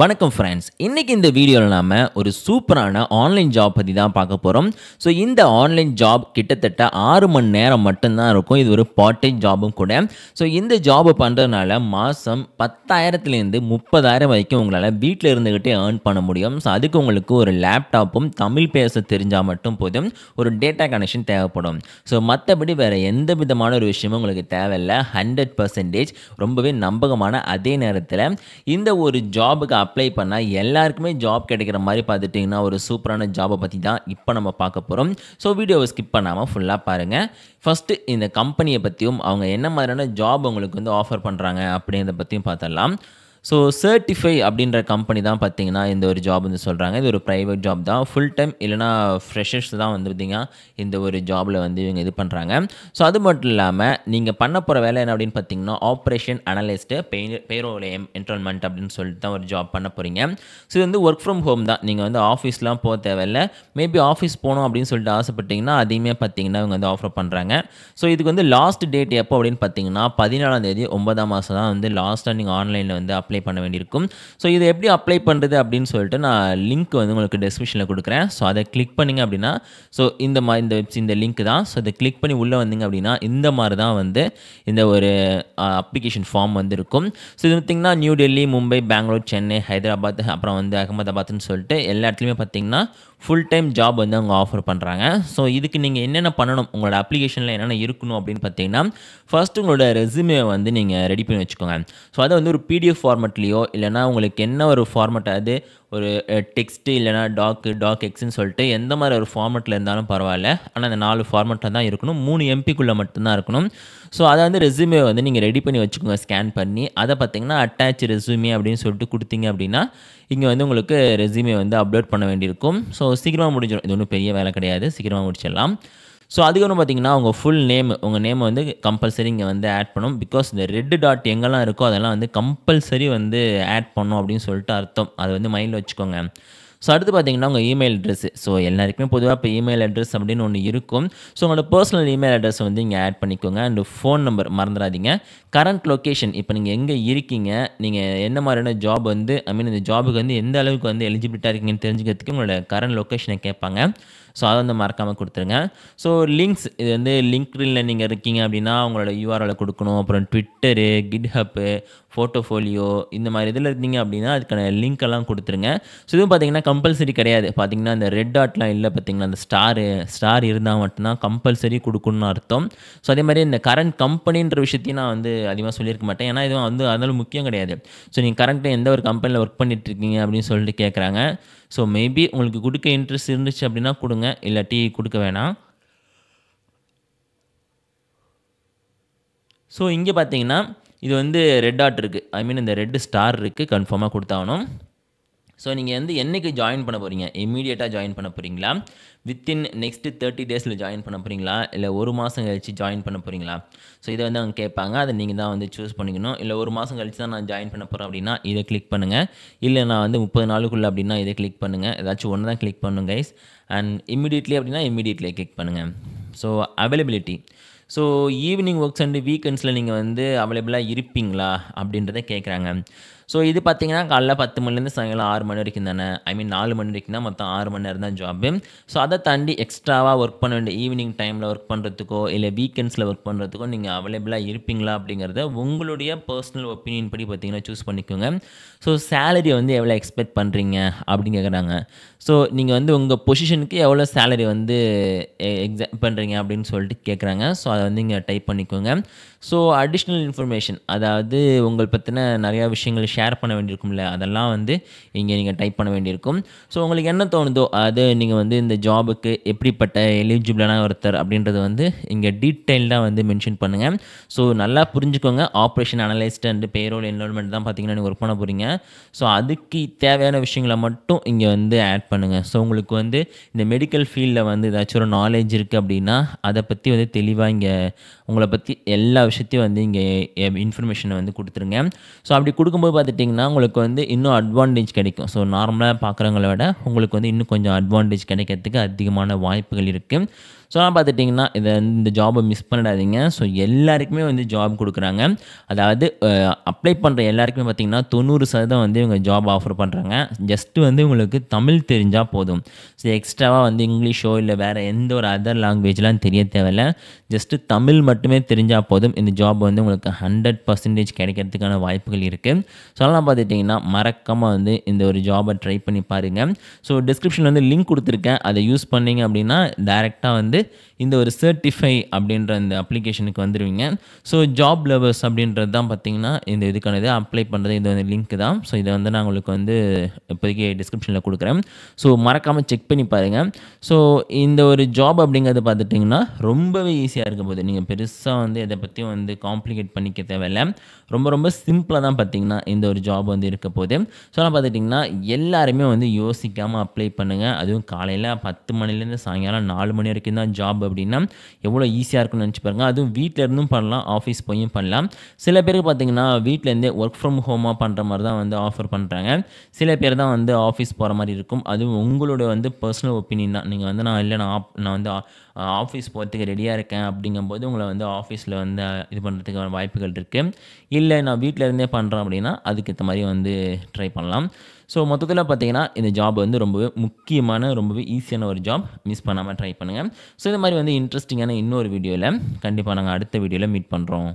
வணக்கம் ஃப்ரெண்ட்ஸ் இன்றைக்கி இந்த வீடியோவில் நாம் ஒரு சூப்பரான ஆன்லைன் ஜாப் பற்றி தான் பார்க்க போகிறோம் ஸோ இந்த ஆன்லைன் ஜாப் கிட்டத்தட்ட ஆறு மணி நேரம் மட்டும்தான் இருக்கும் இது ஒரு பார்ட் டைம் ஜாபும் கூட ஸோ இந்த ஜாபை பண்ணுறதுனால மாதம் பத்தாயிரத்துலேருந்து முப்பதாயிரம் வரைக்கும் உங்களால் வீட்டில் இருந்துக்கிட்டே ஏர்ன் பண்ண முடியும் ஸோ அதுக்கு உங்களுக்கு ஒரு லேப்டாப்பும் தமிழ் பேச தெரிஞ்சால் மட்டும் போதும் ஒரு டேட்டா கனெக்ஷன் தேவைப்படும் ஸோ மற்றபடி வேறு எந்த விதமான ஒரு விஷயமும் உங்களுக்கு தேவையில்லை ஹண்ட்ரட் பர்சன்டேஜ் ரொம்பவே நம்பகமான அதே நேரத்தில் இந்த ஒரு ஜாபுக்கு அப்ளை பண்ணால் எல்லாருக்குமே ஜாப் கிடைக்கிற மாதிரி பார்த்துட்டிங்கன்னா ஒரு சூப்பரான ஜாபை பற்றி தான் இப்போ நம்ம பார்க்க போகிறோம் ஸோ வீடியோவை ஸ்கிப் பண்ணாமல் ஃபுல்லாக பாருங்கள் ஃபஸ்ட்டு இந்த கம்பெனியை பற்றியும் அவங்க என்ன மாதிரியான ஜாப் உங்களுக்கு வந்து ஆஃபர் பண்ணுறாங்க அப்படின்றத பற்றியும் பார்த்துடலாம் ஸோ சர்டிஃபை அப்படின்ற கம்பெனி தான் பார்த்தீங்கன்னா இந்த ஒரு ஜாப் வந்து சொல்கிறாங்க இது ஒரு ப்ரைவேட் ஜாப் தான் ஃபுல் டைம் இல்லைனா ஃப்ரெஷர்ஸ் தான் வந்து இந்த ஒரு ஜாபில் வந்து இவங்க இது பண்ணுறாங்க ஸோ அது மட்டும் இல்லாமல் நீங்கள் பண்ண போகிற வேலை என்ன அப்படின்னு பார்த்தீங்கன்னா operation analyst payroll enrolment அப்படின்னு சொல்லிட்டு தான் ஒரு ஜாப் பண்ண போகிறீங்க ஸோ இது வந்து ஒர்க் ஃப்ரம் ஹோம் தான் நீங்கள் வந்து ஆஃபீஸ்லாம் போக தேவையில்ல மேபி ஆஃபீஸ் போகணும் அப்படின்னு சொல்லிட்டு ஆசைப்பட்டிங்கன்னா அதையுமே பார்த்தீங்கன்னா இவங்க வந்து ஆஃபர் பண்ணுறாங்க ஸோ இதுக்கு வந்து லாஸ்ட் டேட் எப்போ அப்படின்னு பார்த்தீங்கன்னா பதினாலாம் தேதி ஒன்பதாம் மாதம் தான் வந்து லாஸ்ட்டாக நீங்கள் ஆன்லைனில் வந்து அப்ளை அப்ளை பண்ண வேண்டியிருக்கும் ஸோ இது எப்படி அப்ளை பண்ணுறது அப்படின்னு சொல்லிட்டு நான் லிங்க் வந்து உங்களுக்கு டெஸ்கிரிப்ஷனில் கொடுக்குறேன் ஸோ அதை கிளிக் பண்ணிங்க அப்படின்னா ஸோ இந்த மாதிரி இந்த வெப்ஸ் இந்த லிங்க் தான் ஸோ அதை கிளிக் பண்ணி உள்ளே வந்தீங்க அப்படின்னா இந்த மாதிரி தான் வந்து இந்த ஒரு அப்ளிகேஷன் ஃபார்ம் வந்து இருக்கும் ஸோ இது பார்த்திங்கன்னா நியூ டெல்லி மும்பை பெங்களூர் சென்னை ஹைதராபாத் அப்புறம் வந்து அகமதாபாத்னு சொல்லிட்டு எல்லா இடத்துலையுமே பார்த்திங்கன்னா ஃபுல் டைம் ஜாப் வந்து அவங்க ஆஃபர் பண்ணுறாங்க ஸோ இதுக்கு நீங்கள் என்னென்ன பண்ணணும் உங்களோட அப்ளிகேஷனில் என்னென்ன இருக்கணும் அப்படின்னு பார்த்தீங்கன்னா ஃபஸ்ட்டு உங்களோட ரெசியூமே வந்து நீங்கள் ரெடி பண்ணி வச்சுக்கோங்க ஸோ அதை வந்து ஒரு பிடிஎஃப் ஃபார்ம் ஃபார்மெட்லேயோ இல்லைனா உங்களுக்கு என்ன ஒரு ஃபார்மெட் அது ஒரு டெக்ஸ்ட்டு இல்லைனா டாக்கு டாக் எக்ஸ்ன்னு சொல்லிட்டு எந்த மாதிரி ஒரு ஃபார்மெட்டில் இருந்தாலும் பரவாயில்ல ஆனால் அந்த நாலு ஃபார்மெட்டில் தான் இருக்கணும் மூணு எம்பிக்குள்ளே மட்டும்தான் இருக்கணும் ஸோ அதை வந்து ரெசியூமே வந்து நீங்கள் ரெடி பண்ணி வச்சுக்கோங்க ஸ்கேன் பண்ணி அதை பார்த்தீங்கன்னா அட்டாச் ரெசியூமே அப்படின்னு சொல்லிட்டு கொடுத்தீங்க அப்படின்னா இங்கே வந்து உங்களுக்கு ரெசியூமே வந்து அப்லோட் பண்ண வேண்டியிருக்கும் ஸோ சீக்கிரமாக முடிஞ்சிடும் இது ஒன்றும் பெரிய வேலை கிடையாது சீக்கிரமாக முடிச்சிடலாம் ஸோ அதுக்கப்புறம் பார்த்தீங்கன்னா உங்கள் ஃபுல் நேம் உங்கள் நேமை வந்து கம்பல்சரி இங்கே வந்து ஆட் பண்ணும் பிகாஸ் இந்த ரெட் டாட் எங்கெல்லாம் இருக்கோ அதெல்லாம் வந்து கம்பல்சரி வந்து ஆட் பண்ணும் அப்படின்னு சொல்லிட்டு அர்த்தம் அது வந்து மைண்டில் வச்சுக்கோங்க ஸோ அடுத்து பார்த்தீங்கன்னா உங்கள் இமெயில் அட்ரெஸ் ஸோ எல்லாருக்குமே பொதுவாக இப்போ இமெயில் அட்ரஸ் அப்படின்னு ஒன்று இருக்கும் ஸோ உங்களோட பர்சனல் இமெயில் அட்ரஸ் வந்து இங்கே ஆட் பண்ணிக்கோங்க அண்டு ஃபோன் நம்பர் மறந்துடாதீங்க கரண்ட் லொக்கேஷன் இப்போ நீங்கள் எங்கே இருக்கீங்க நீங்கள் என்ன மாதிரியான ஜாப் வந்து ஐ மீன் இந்த ஜாபுக்கு வந்து எந்த அளவுக்கு வந்து எலிஜிபிலிட்டாக இருக்கீங்கன்னு தெரிஞ்சுக்கிறதுக்கு உங்களோட கரண்ட் லொக்கேஷனை கேட்பாங்க ஸோ அதை வந்து மறக்காமல் கொடுத்துருங்க ஸோ லிங்க்ஸ் இது வந்து லிங்க்டில் நீங்கள் இருக்கீங்க அப்படின்னா உங்களோட யூஆர்எல் கொடுக்கணும் அப்புறம் ட்விட்டரு கிட்ஹப்பு ஃபோட்டோஃபோலியோ இந்த மாதிரி இதில் இருந்தீங்க அப்படின்னா அதுக்கான லிங்க் எல்லாம் கொடுத்துருங்க ஸோ இதுவும் பார்த்தீங்கன்னா கம்பல்சரி கிடையாது பார்த்தீங்கன்னா அந்த ரெட் டாட்லாம் இல்லை பார்த்தீங்கன்னா அந்த ஸ்டாரு ஸ்டார் இருந்தால் மட்டும்தான் கம்பல்சரி கொடுக்கணும்னு அர்த்தம் ஸோ அதே மாதிரி இந்த கரண்ட் கம்பெனின்ற விஷயத்தையும் நான் வந்து அதிகமாக சொல்லியிருக்க மாட்டேன் ஏன்னா இதுவும் வந்து அதனால முக்கியம் கிடையாது ஸோ நீங்கள் கரண்ட்டில் எந்த ஒரு கம்பெனியில் ஒர்க் பண்ணிட்டு இருக்கீங்க அப்படின்னு சொல்லிட்டு கேட்குறாங்க ஸோ மேபி உங்களுக்கு கொடுக்க இன்ட்ரெஸ்ட் இருந்துச்சு அப்படின்னா கொடுங்க கொடுங்க இல்லை டீ கொடுக்க வேணாம் ஸோ இங்கே பார்த்தீங்கன்னா இது வந்து ரெட் டாட் இருக்குது ஐ மீன் இந்த ரெட் ஸ்டார் இருக்குது கன்ஃபார்மாக கொடுத்தாகணும் ஸோ நீங்கள் வந்து என்றைக்கு ஜாயின் பண்ண போகிறீங்க இமீடியட்டாக ஜாயின் பண்ண போகிறீங்களா வித்தின் நெக்ஸ்ட்டு தேர்ட்டி டேஸில் ஜாயின் பண்ண போகிறீங்களா இல்லை ஒரு மாதம் கழித்து ஜாயின் பண்ண போகிறீங்களா ஸோ இதை வந்து அவங்க கேட்பாங்க அதை நீங்கள் தான் வந்து சூஸ் பண்ணிக்கணும் இல்லை ஒரு மாதம் கழித்து தான் நான் ஜாயின் பண்ண போகிறேன் அப்படின்னா இதை கிளிக் பண்ணுங்கள் இல்லை நான் வந்து முப்பது நாளுக்குள்ளே அப்படின்னா இதை கிளிக் பண்ணுங்கள் ஏதாச்சும் ஒன்று தான் கிளிக் பண்ணுங்க கைஸ் அண்ட் இமீடியட்லி அப்படின்னா இமீடியட்லி கிளிக் பண்ணுங்கள் so availability so evening works and வீக்கெண்ட்ஸில் நீங்கள் வந்து அவைலபிளாக இருப்பீங்களா அப்படின்றத கேட்குறாங்க ஸோ இது பார்த்தீங்கன்னா காலைல பத்து மணிலேருந்து சாயங்காலம் ஆறு மணி வரைக்கும் தானே ஐ மீன் நாலு மணி வரைக்கும் தான் மொத்தம் ஆறு மணி நேரம் தான் ஜாப்பு ஸோ அதை தாண்டி எக்ஸ்ட்ராவாக ஒர்க் பண்ண வேண்டிய ஈவினிங் டைமில் ஒர்க் பண்ணுறதுக்கோ இல்லை வீக்கெண்ட்ஸில் ஒர்க் பண்ணுறதுக்கோ நீங்கள் அவைலபிளாக இருப்பீங்களா அப்படிங்கிறத உங்களுடைய பர்சனல் ஒப்பீனியன் படி பார்த்தீங்கன்னா சூஸ் பண்ணிக்கோங்க ஸோ சேலரி வந்து எவ்வளோ எக்ஸ்பெக்ட் பண்ணுறீங்க அப்படின்னு கேட்குறாங்க ஸோ நீங்கள் வந்து உங்கள் பொசிஷனுக்கு எவ்வளோ சேலரி வந்து எக்ஸாம் பண்ணுறீங்க அப்படின்னு சொல்லிட்டு கேட்குறாங்க ஸோ அதை வந்து இங்கே டைப் பண்ணிக்கோங்க ஸோ அடிஷ்னல் இன்ஃபர்மேஷன் அதாவது உங்கள் பற்றின நிறையா விஷயங்கள் ஷேர் பண்ண வேண்டியிருக்கும்ல அதெல்லாம் வந்து இங்கே நீங்கள் டைப் பண்ண வேண்டியிருக்கும் ஸோ உங்களுக்கு என்ன தோணுதோ அது நீங்கள் வந்து இந்த ஜாபுக்கு எப்படிப்பட்ட எலிஜிபிளான ஒருத்தர் அப்படின்றது வந்து இங்கே டீட்டெயில்டாக வந்து மென்ஷன் பண்ணுங்கள் ஸோ நல்லா புரிஞ்சுக்கோங்க operation analyst and payroll enrolment தான் பார்த்தீங்கன்னா நீங்கள் ஒர்க் பண்ண போகிறீங்க ஸோ அதுக்கு தேவையான விஷயங்களை மட்டும் இங்கே வந்து ஆட் பண்ணுங்கள் ஸோ உங்களுக்கு வந்து இந்த மெடிக்கல் ஃபீல்டில் வந்து ஏதாச்சும் ஒரு நாலேஜ் இருக்குது அப்படின்னா அதை பற்றி வந்து தெளிவாக இங்கே உங்களை பற்றி எல்லா விஷயம் விஷயத்தையும் வந்து இங்கே இன்ஃபர்மேஷனை வந்து கொடுத்துருங்க ஸோ அப்படி கொடுக்கும்போது பார்த்துட்டிங்கன்னா உங்களுக்கு வந்து இன்னும் அட்வான்டேஜ் கிடைக்கும் ஸோ நார்மலாக பார்க்குறவங்கள விட உங்களுக்கு வந்து இன்னும் கொஞ்சம் அட்வான்டேஜ் கிடைக்கிறதுக்கு அதிகமான வாய்ப்புகள் இருக்குது ஸோ நான் பார்த்துட்டிங்கன்னா இதை இந்த ஜாபை மிஸ் பண்ணிடாதீங்க ஸோ எல்லாருக்குமே வந்து ஜாப் கொடுக்குறாங்க அதாவது அப்ளை பண்ணுற எல்லாருக்குமே பார்த்திங்கன்னா தொண்ணூறு சதவீதம் வந்து இவங்க ஜாப் ஆஃபர் பண்ணுறாங்க ஜஸ்ட்டு வந்து உங்களுக்கு தமிழ் தெரிஞ்சால் போதும் ஸோ எக்ஸ்ட்ராவாக வந்து இங்கிலீஷோ இல்லை வேறு எந்த ஒரு அதர் லாங்குவேஜ்லாம் தெரிய தேவையில்ல ஜஸ்ட்டு தமிழ் மட்டுமே தெரிஞ்சால் போதும் இந்த ஜாப் வந்து உங்களுக்கு ஹண்ட்ரட் பர்சன்டேஜ் கிடைக்கிறதுக்கான வாய்ப்புகள் இருக்குது ஸோ அதெல்லாம் பார்த்துட்டிங்கன்னா மறக்காமல் வந்து இந்த ஒரு ஜாபை ட்ரை பண்ணி பாருங்கள் ஸோ டிஸ்கிரிப்ஷனில் வந்து லிங்க் கொடுத்துருக்கேன் அதை யூஸ் பண்ணிங்க அப்படின்னா டேரெக்டாக வந்து இந்த ஒரு சர்ட்டிஃபை அப்படின்ற இந்த அப்ளிகேஷனுக்கு வந்துடுவீங்க ஸோ ஜாப் லெவர்ஸ் அப்படின்றது தான் பார்த்தீங்கன்னா இந்த இதுக்கான இது அப்ளை பண்ணுறது இது வந்து லிங்க் தான் ஸோ இதை வந்து நான் உங்களுக்கு வந்து இப்போதைக்கு டிஸ்கிரிப்ஷனில் கொடுக்குறேன் ஸோ மறக்காமல் செக் பண்ணி பாருங்கள் ஸோ இந்த ஒரு ஜாப் அப்படிங்கிறது பார்த்துட்டிங்கன்னா ரொம்பவே ஈஸியாக இருக்க போகுது நீங்கள் பெருசாக வந்து இதை பற்றி எதையும் வந்து காம்ப்ளிகேட் பண்ணிக்க தேவையில்லை ரொம்ப ரொம்ப சிம்பிளாக தான் பார்த்திங்கன்னா இந்த ஒரு ஜாப் வந்து இருக்க போகுது ஸோ நான் பார்த்துட்டிங்கன்னா எல்லாருமே வந்து யோசிக்காமல் அப்ளை பண்ணுங்கள் அதுவும் காலையில் பத்து மணிலேருந்து சாயங்காலம் நாலு மணி வரைக்கும் தான் ஜாப் அப்படின்னா எவ்வளோ ஈஸியாக இருக்கும்னு நினச்சி பாருங்கள் அதுவும் வீட்டிலேருந்தும் பண்ணலாம் ஆஃபீஸ் போயும் பண்ணலாம் சில பேருக்கு பார்த்திங்கன்னா வீட்டிலேருந்தே ஒர்க் ஃப்ரம் ஹோமாக பண்ணுற மாதிரி தான் வந்து ஆஃபர் பண்ணுறாங்க சில பேர் தான் வந்து ஆஃபீஸ் போகிற மாதிரி இருக்கும் அதுவும் உங்களோட வந்து பர்சனல் ஒப்பீனியன் தான் நீங்கள் வந்து நான் இல்லை நான் நான் வந்து ஆஃபீஸ் போகிறதுக்கு ரெடியாக இருக்கேன் அப்படிங்கும்போது உங்களை வந்து ஆஃபீஸில் வந்து இது பண்ணுறதுக்கான வாய்ப்புகள் இருக்குது இல்லை நான் வீட்டில் இருந்தே பண்ணுறேன் அப்படின்னா அதுக்கேற்ற மாதிரி வந்து ட்ரை பண்ணலாம் ஸோ மொத்தத்தில் பார்த்தீங்கன்னா இந்த ஜாப் வந்து ரொம்பவே முக்கியமான ரொம்பவே ஈஸியான ஒரு ஜாப் மிஸ் பண்ணாமல் ட்ரை பண்ணுங்கள் ஸோ இது மாதிரி வந்து இன்ட்ரெஸ்டிங்கான இன்னொரு வீடியோவில் கண்டிப்பாக நாங்கள் அடுத்த வீடியோவில் மீட் பண்ணுறோம்